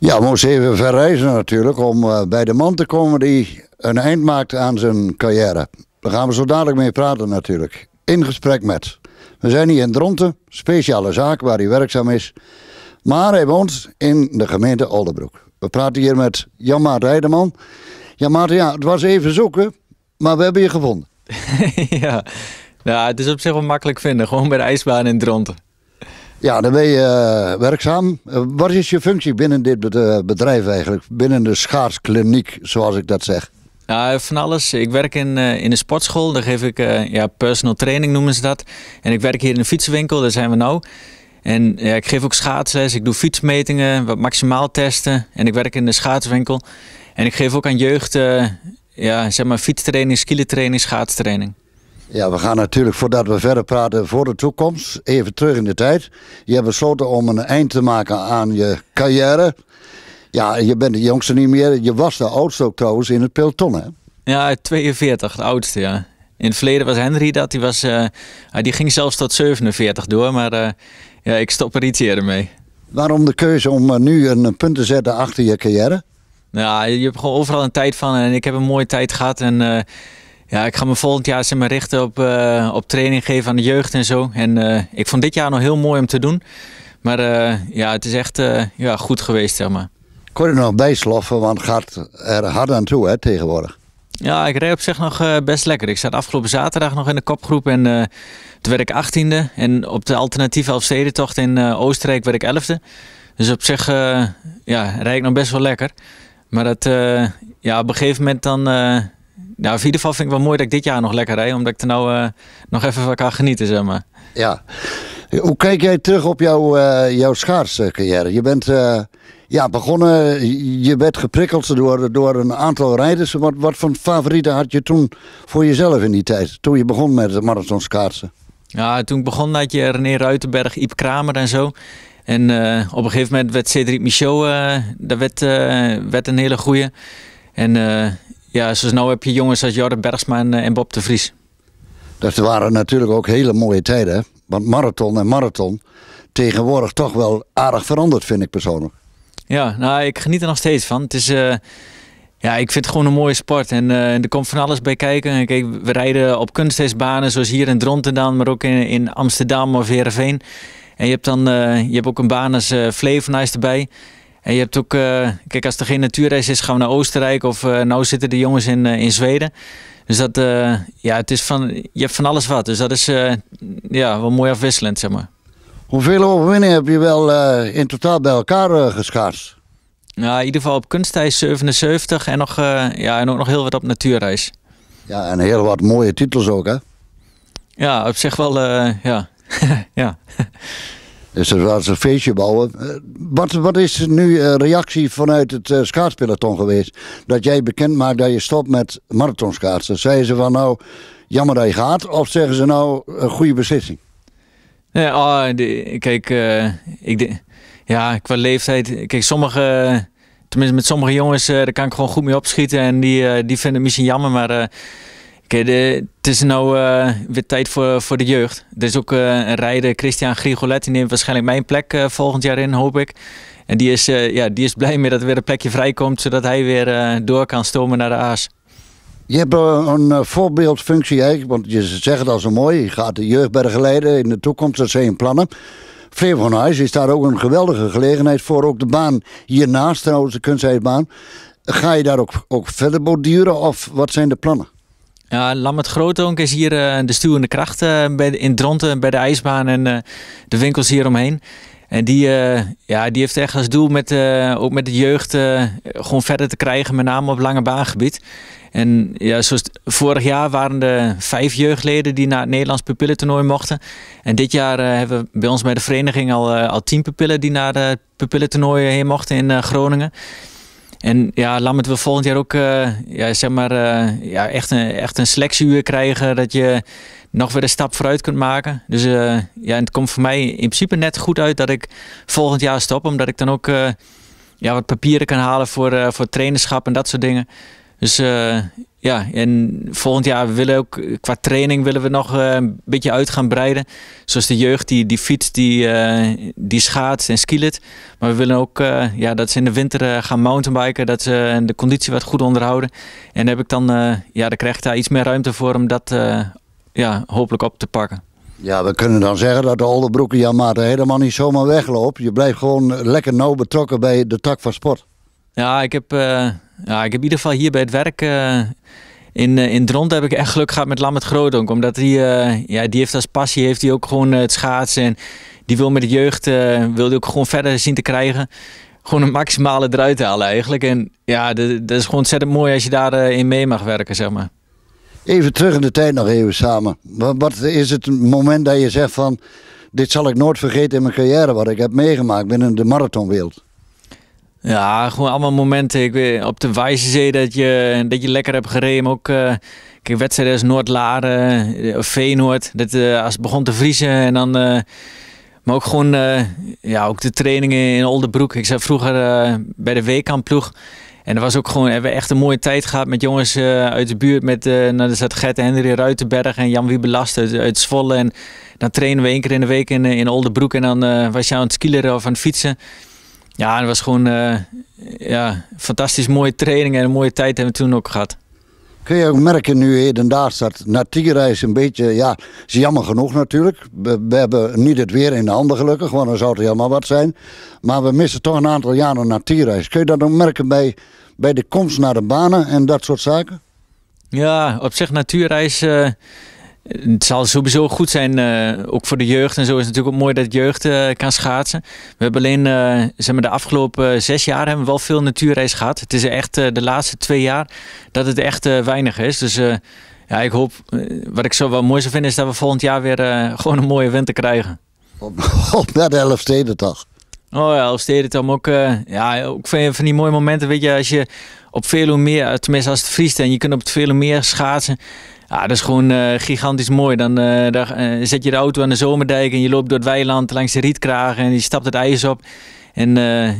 Ja, we moest even verreizen natuurlijk om eh, bij de man te komen die een eind maakt aan zijn carrière. Daar gaan we zo dadelijk mee praten natuurlijk. In gesprek met. We zijn hier in Dronten, speciale zaak waar hij werkzaam is. Maar hij woont in de gemeente Oldenbroek. We praten hier met jan Maarten Heideman. jan Maarten, ja, het was even zoeken, maar we hebben je gevonden. ja. ja, nou, het is op zich wel makkelijk vinden. Gewoon bij de ijsbaan in Dronten. Ja, dan ben je eh, werkzaam. Eh, wat is je functie binnen dit eh, bedrijf eigenlijk? Binnen de schaarskliniek, zoals ik dat zeg. Ja, van alles. Ik werk in, in de sportschool. Daar geef ik ja, personal training noemen ze dat. En ik werk hier in een fietsenwinkel, daar zijn we nou. En ja, ik geef ook schaatsles, ik doe fietsmetingen, wat maximaal testen. En ik werk in de schaatswinkel. En ik geef ook aan jeugd ja, zeg maar fietstraining, skiletraining, schaatstraining. Ja, we gaan natuurlijk voordat we verder praten voor de toekomst, even terug in de tijd. Je hebt besloten om een eind te maken aan je carrière. Ja, je bent de jongste niet meer. Je was de oudste ook trouwens in het peloton, hè? Ja, 42, de oudste, ja. In het verleden was Henry dat. Die, was, uh, die ging zelfs tot 47 door, maar eh, ja, ik stop er iets eerder mee. Waarom de keuze om eh, nu een punt te zetten achter je carrière? Nou, ja, je hebt gewoon overal een tijd van en ik heb een mooie tijd gehad en... Ja, ik ga me volgend jaar maar, richten op, eh, op training geven aan de jeugd en zo. En eh, ik vond dit jaar nog heel mooi om te doen. Maar eh, ja, het is echt ja, goed geweest, zeg maar. Ik word nog bij sloffen, want het gaat er hard aan toe hè, tegenwoordig. Ja, ik reed op zich nog best lekker. Ik zat afgelopen zaterdag nog in de kopgroep en toen werd ik 18e. En op de alternatieve Elfstedentocht in Oostenrijk werd ik 11e. Dus op zich ja, rijd ik nog best wel lekker. Maar dat, ja, op een gegeven moment dan nou, in ieder geval vind ik wel mooi dat ik dit jaar nog lekker rijd. Omdat ik er nou eh, nog even van kan genieten, zeg maar. Ja. Hoe kijk jij terug op jouw, uh, jouw schaatscarrière? Je bent eh, ja, begonnen, je werd geprikkeld door, door een aantal rijders. Wat, wat voor favorieten had je toen voor jezelf in die tijd? Toen je begon met de marathon schaatsen? Ja, toen ik begon had je René Ruitenberg, Iep Kramer en zo. En op een gegeven moment werd Cedric Michaud, dat werd, werd een hele goeie. En ja, zoals nu heb je jongens als Jorrit Bergsma eh, en, Bob de Vries. Dat waren natuurlijk ook hele mooie tijden. Want marathon en marathon tegenwoordig toch wel aardig veranderd, vind ik persoonlijk. Ja, nou, ik geniet er nog steeds van. Het is, eh, ja, ik vind het gewoon een mooie sport. En eh, er komt van alles bij kijken. Kijk, we rijden op kunstheidsbanen, zoals hier in Dronten maar ook in, in Amsterdam of Heerenveen. En je hebt dan je hebt ook een baan als uh, Flevenijs erbij. En je hebt ook, eh, kijk, als er geen natuurreis is, gaan we naar Oostenrijk of uh, nou zitten de jongens in, eh, in Zweden. Dus dat, ja, het is van, je hebt van alles wat. Dus dat is ja, wel mooi afwisselend, zeg maar. Hoeveel overwinningen heb je wel in totaal bij elkaar geschaard? Nou, in ieder geval op kunstreis 77 en, nog, ja, en ook nog heel wat op natuurreis. Ja, en heel wat mooie titels ook, hè? Ja, op zich wel, ja. ja. Dus dat was een feestje bouwen. Eh, wat, wat is nu de eh, reactie vanuit het uh, geweest? Dat jij bekend maakt dat je stopt met marathonschaatsen. Zeiden ze van nou, jammer dat je gaat. Of zeggen ze nou, een goede beslissing? Ja, ah, kijk, ik ja, qua leeftijd. Kijk, sommige, tenminste met sommige jongens, daar kan ik gewoon goed mee opschieten. En die, die vinden het misschien jammer, maar het is nu eh, weer tijd voor, voor de jeugd. Er is ook eh, een rijder, Christian Grigolet, die neemt waarschijnlijk mijn plek eh, volgend jaar in, hoop ik. En die is, ja, die is blij mee dat er weer een plekje vrijkomt, zodat hij weer door kan stomen naar de Aas. Je hebt een voorbeeldfunctie eigenlijk, want je zegt dat zo mooi. Je gaat de jeugd begeleiden in de toekomst, dat zijn plannen. Vreem van Huis is daar ook een geweldige gelegenheid voor. Ook de baan hiernaast, trouwens, de kunstheidsbaan, Ga je daar ook, ook verder borduren of wat zijn de plannen? Ja, Lammert Grootonk is hier eh, de stuwende kracht eh, in Dronten bij de ijsbaan en eh, de winkels hieromheen. En die, ja, die heeft echt als doel met, ook met de jeugd gewoon verder te krijgen, met name op lange baangebied. En ja, zoals vorig jaar waren er vijf jeugdleden die naar het Nederlands pupillentoernooi mochten. En dit jaar hebben we bij ons bij de vereniging al, al tien pupillen die naar het pupillentoernooi heen mochten in Groningen. En ja, Lammert wil volgend jaar ook eh, ja, zeg maar, eh, ja, echt een, echt een selectieuur krijgen. Dat je nog weer een stap vooruit kunt maken. Dus eh, ja, het komt voor mij in principe net goed uit dat ik volgend jaar stop. Omdat ik dan ook ja, wat papieren kan halen voor, voor trainerschap en dat soort dingen. Dus ja, en volgend jaar willen we ook qua training willen we nog eh, een beetje uit gaan breiden. Zoals de jeugd die, die fietst, die, uh, die schaatst en Maar we willen ook eh, ja, dat ze in de winter gaan mountainbiken, dat ze de conditie wat goed onderhouden. En heb ik dan, ja, dan krijg ik daar iets meer ruimte voor om dat ja, hopelijk op te pakken. Ja, we kunnen dan zeggen dat de Oldebroek Maarten helemaal niet zomaar wegloopt. Je blijft gewoon lekker nauw betrokken bij de tak van sport. Ja, ik heb, eh, ja, ik heb in ieder geval hier bij het werk... Eh, in, eh, in Dront heb ik echt geluk gehad met Lammert Grootdonk. Omdat hij, ja, die heeft als passie heeft hij ook gewoon het schaatsen. En die wil met de jeugd, wil ook gewoon verder zien te krijgen. Gewoon een maximale eruit halen eigenlijk. En ja, dat, is gewoon ontzettend mooi als je daarin in mee mag werken, zeg maar. Even terug in de tijd nog even samen. Wat, wat is het moment dat je zegt van... Dit zal ik nooit vergeten in mijn carrière, wat ik heb meegemaakt binnen de marathonwereld. Ja, gewoon allemaal momenten. Ik weet, op de zee dat je, dat je lekker hebt gereden. ook uh, wedstrijden als Noord-Laren, Veenoord. Eh, dat, eh, als het begon te vriezen en dan... maar ook gewoon ja, ook de trainingen in Oldenbroek. Ik zat vroeger bij de ploeg En dat was ook gewoon, hebben we echt een mooie tijd gehad met jongens uit de buurt. Met, nou, er zat Gert Henry Ruitenberg en Jan Wiebelast uit, Zwolle. En dan trainen we één keer in de week in, in Oldenbroek. En dan was je aan het skileren of aan het fietsen. Ja, het was gewoon uh, ja, fantastisch mooie training en een mooie tijd hebben we toen ook gehad. Kun je ook merken nu hedendaags dat natuurreis een beetje, ja, is jammer genoeg natuurlijk. We, hebben niet het weer in de handen gelukkig, want dan zou het helemaal wat zijn. Maar we missen toch een aantal jaren natuurreis. Kun je dat ook merken bij, bij de komst naar de banen en dat soort zaken? Ja, op zich natuurreis... Eh, het zal sowieso goed zijn, eh, ook voor de jeugd en zo is natuurlijk ook mooi dat jeugd eh, kan schaatsen. We hebben alleen, eh, zeg maar de afgelopen zes jaar hebben we wel veel natuurreis gehad. Het is echt de laatste twee jaar dat het echt weinig is. Dus ja, ik hoop, wat ik zo wel mooi zou vinden is dat we volgend jaar weer gewoon een mooie winter krijgen. Op, op naar de elfstedentag. Oh ja, elfstedentag ook, ja, ook van, van die mooie momenten, weet je, als je op meer, tenminste als het vriest en je kunt op het meer schaatsen ja, ah, dat is gewoon eh, gigantisch mooi. Dan eh, daar, eh, zet je de auto aan de zomerdijk en je loopt door het weiland langs de rietkragen en je stapt het ijs op. En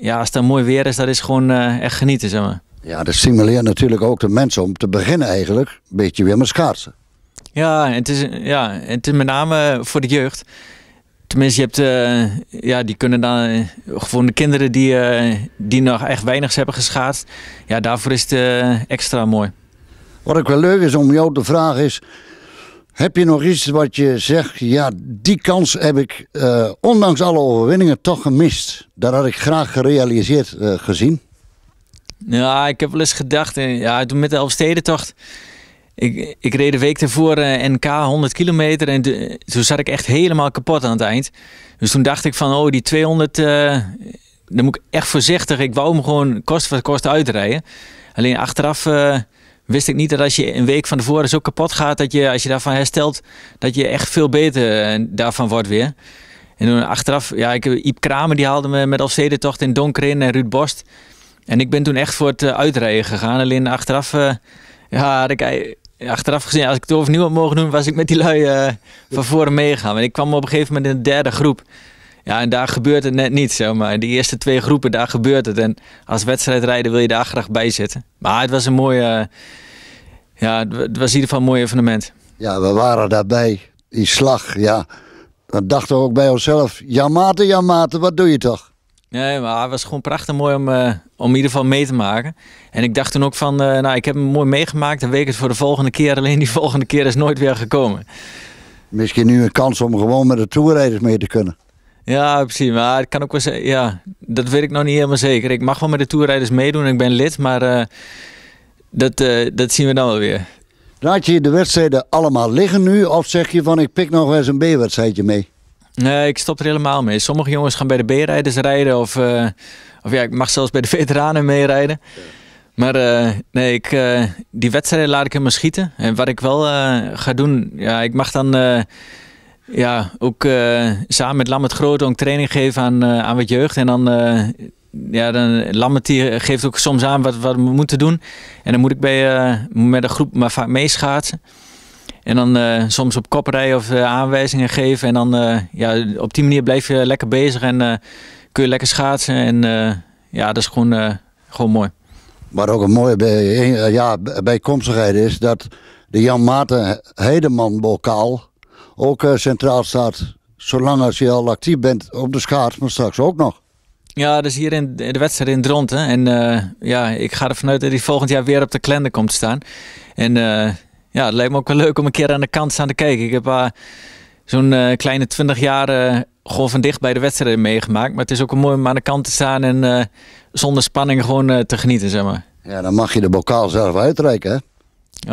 ja, als het mooi weer is, dat is gewoon echt genieten, zeg maar. Ja, dat stimuleert natuurlijk ook de mensen om te beginnen eigenlijk een beetje weer met schaatsen. Ja, het is, ja, het is met name voor de jeugd. Tenminste, je hebt, ja, die kunnen dan, gewoon de kinderen die, die nog echt weinig hebben geschaatst, ja, daarvoor is het extra mooi. Wat ik wel leuk is om jou te vragen is... Heb je nog iets wat je zegt? Ja, die kans heb ik eh, ondanks alle overwinningen toch gemist. Dat had ik graag gerealiseerd eh, gezien. Ja, ik heb wel eens gedacht, eh, ja, toen met de Elfstedentocht... Ik, ik reed de week ervoor NK 100 kilometer en toen zat ik echt helemaal kapot aan het eind. Dus toen dacht ik van, oh, die 200, dan moet ik echt voorzichtig. Ik wou hem gewoon kost voor kost uitrijden. Alleen achteraf wist ik niet dat als je een week van tevoren zo kapot gaat, dat je als je daarvan herstelt, dat je echt veel beter eh, daarvan wordt weer. En toen achteraf, ja, ik, Iep Kramer die haalde me met Alstede-tocht in Donkerin en eh, Ruud Borst. En ik ben toen echt voor het eh, uitrijden gegaan. Alleen achteraf, uh, ja, ik, achteraf gezien, als ik het overnieuw had mogen doen, was ik met die lui van voren meegegaan. En ik kwam op een gegeven moment in de derde groep. Ja, en daar gebeurt het net niet. Zo. Maar eerste twee groepen, daar gebeurt het. En als wedstrijdrijder wil je daar graag bij zitten. Maar het was een mooie... Ja, het was in ieder geval een mooi evenement. Ja, we waren daarbij. Die slag, ja. we dachten ook bij onszelf. Ja, Maarten, ja, Maarten, wat doe je toch? Nee, maar het was gewoon prachtig mooi om, eh, om in ieder geval mee te maken. En ik dacht toen ook van, eh, nou, ik heb hem mooi meegemaakt. En weet het voor de volgende keer. Alleen die volgende keer is nooit weer gekomen. Misschien nu een kans om gewoon met de toerrijders mee te kunnen. Ja, precies. Maar ik kan ook wel zeggen, ja, dat weet ik nog niet helemaal zeker. Ik mag wel met de toerrijders meedoen, ik ben lid, maar eh, dat, eh, dat zien we dan wel weer. Laat je de wedstrijden allemaal liggen nu of zeg je van ik pik nog eens een B-wedstrijdje mee? Nee, ik stop er helemaal mee. Sommige jongens gaan bij de B-rijders rijden of, eh, of ja, ik mag zelfs bij de veteranen meerijden. Maar nee, ik, die wedstrijden laat ik helemaal schieten. En wat ik wel ga doen, ja, ik mag dan ja, ook eh, samen met Lammert Groot ook training geven aan, uh, aan wat jeugd. En dan, eh, ja, dan Lammert geeft ook soms aan wat, wat we moeten doen. En dan moet ik bij, met een groep maar vaak meeschaatsen. En dan soms op kop rijden of aanwijzingen geven. En dan ja, op die manier blijf je lekker bezig en kun je lekker schaatsen. En ja, dat is gewoon, gewoon mooi. Wat ook een mooie bij, ja, bijkomstigheid is dat de Jan Maarten Hedeman bokaal ook eh, centraal staat. Zolang als je al actief bent op de schaats, maar straks ook nog. Ja, dus hier in de wedstrijd in Dronten. En eh, ja, ik ga ervan uit dat hij volgend jaar weer op de klender komt te staan. En eh, ja, het lijkt me ook wel leuk om een keer aan de kant staan te kijken. Ik heb uh, zo'n kleine 20 jaar gewoon van dicht bij de wedstrijden meegemaakt. Maar het is ook mooi om aan de kant te staan en zonder spanning gewoon te genieten, zeg maar. Ja, dan mag je de bokaal zelf uitreiken, hè?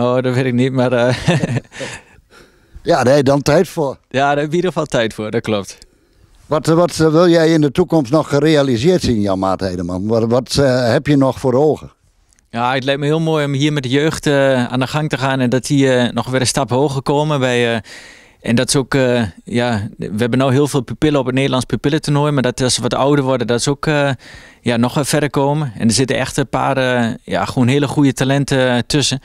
Oh, dat weet ik niet, maar... Ja, daar heb je dan tijd voor. Ja, daar heb je in ieder geval tijd voor, dat klopt. Wat, wat eh, wil jij in de toekomst nog gerealiseerd zien, Jan Maat Wat, wat eh, heb je nog voor ogen? Ja, het lijkt me heel mooi om hier met de jeugd eh, aan de gang te gaan en dat die nog weer een stap hoger komen bij... En dat is ook, ja, we hebben nu heel veel pupillen op het Nederlands pupillentoernooi. Maar dat als ze wat ouder worden, dat ze ook ja, nog verder komen. En er zitten echt een paar ja, gewoon hele goede talenten tussen.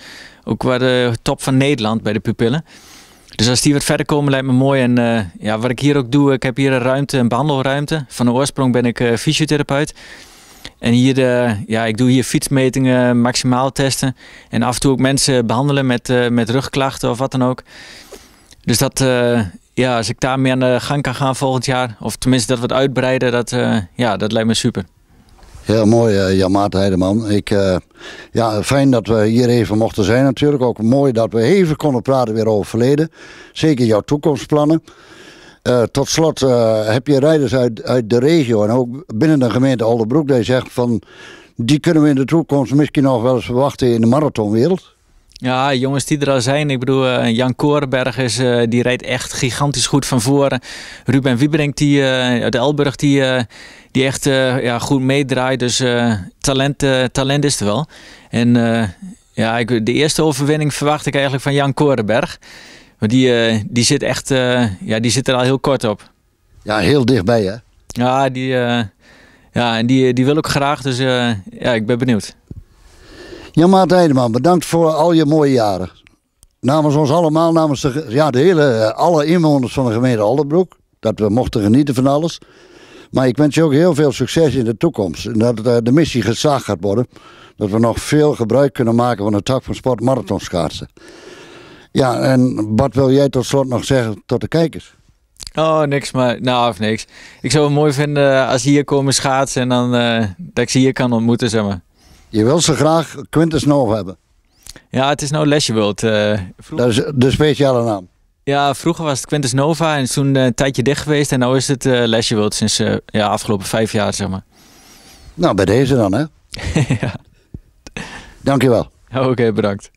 Ook waar de top van Nederland bij de pupillen. Dus als die wat verder komen lijkt me mooi. En eh, ja, wat ik hier ook doe, ik heb hier een ruimte, een behandelruimte. Van de oorsprong ben ik eh, fysiotherapeut. En hier, eh, ja, ik doe hier fietsmetingen, maximaal testen. En af en toe ook mensen behandelen met, met rugklachten of wat dan ook. Dus dat, ja, als ik daarmee aan de gang kan gaan volgend jaar, of tenminste dat wat uitbreiden, dat, ja, dat lijkt me super. Heel mooi, uh, eh, Jan-Maarten Heideman. Ik, eh, ja, fijn dat we hier even mochten zijn natuurlijk. Ook mooi dat we even konden praten weer over verleden. Zeker jouw toekomstplannen. Eh, tot slot heb je rijders uit, uit de regio en ook binnen de gemeente Alderbroek, die zegt van, die kunnen we in de toekomst misschien nog wel eens verwachten in de marathonwereld. Ja, jongens die er al zijn. Ik bedoel, eh, Jan Korenberg is, eh, die rijdt echt gigantisch goed van voren. Ruben Wiebrink die, uh, uit Elburg die, die echt ja, goed meedraait. Dus talent, talent is het wel. En ja, ik, de eerste overwinning verwacht ik eigenlijk van Jan Korenberg. want die, die, zit echt, ja, die zit er al heel kort op. Ja, heel dichtbij hè? Ja, die, ja en die, die wil ook graag. Dus ja, ik ben benieuwd. Jan-Maat Heideman, bedankt voor al je mooie jaren. Namens ons allemaal, namens de, ja, de hele, eh, alle inwoners van de gemeente Alderbroek. Dat we mochten genieten van alles. Maar ik wens je ook heel veel succes in de toekomst. En dat eh, de missie gezaagd gaat worden. Dat we nog veel gebruik kunnen maken van de tak van sport marathonschaatsen. Ja, en wat wil jij tot slot nog zeggen tot de kijkers? Oh, niks, maar nou of niks. Ik zou het mooi vinden eh, als hier komen schaatsen en dan dat ik ze hier kan ontmoeten, zeg maar. Je wil ze graag Quintus Nova hebben. Ja, het is nou Lesjewold. Uh, eh, dat is de speciale naam. Ja, vroeger was het Quintus Nova en toen eh, een tijdje dicht geweest. En nu is het uh, sinds de ja, afgelopen vijf jaar, zeg maar. Nou, bij deze dan, hè? ja. Dankjewel. Oké, bedankt.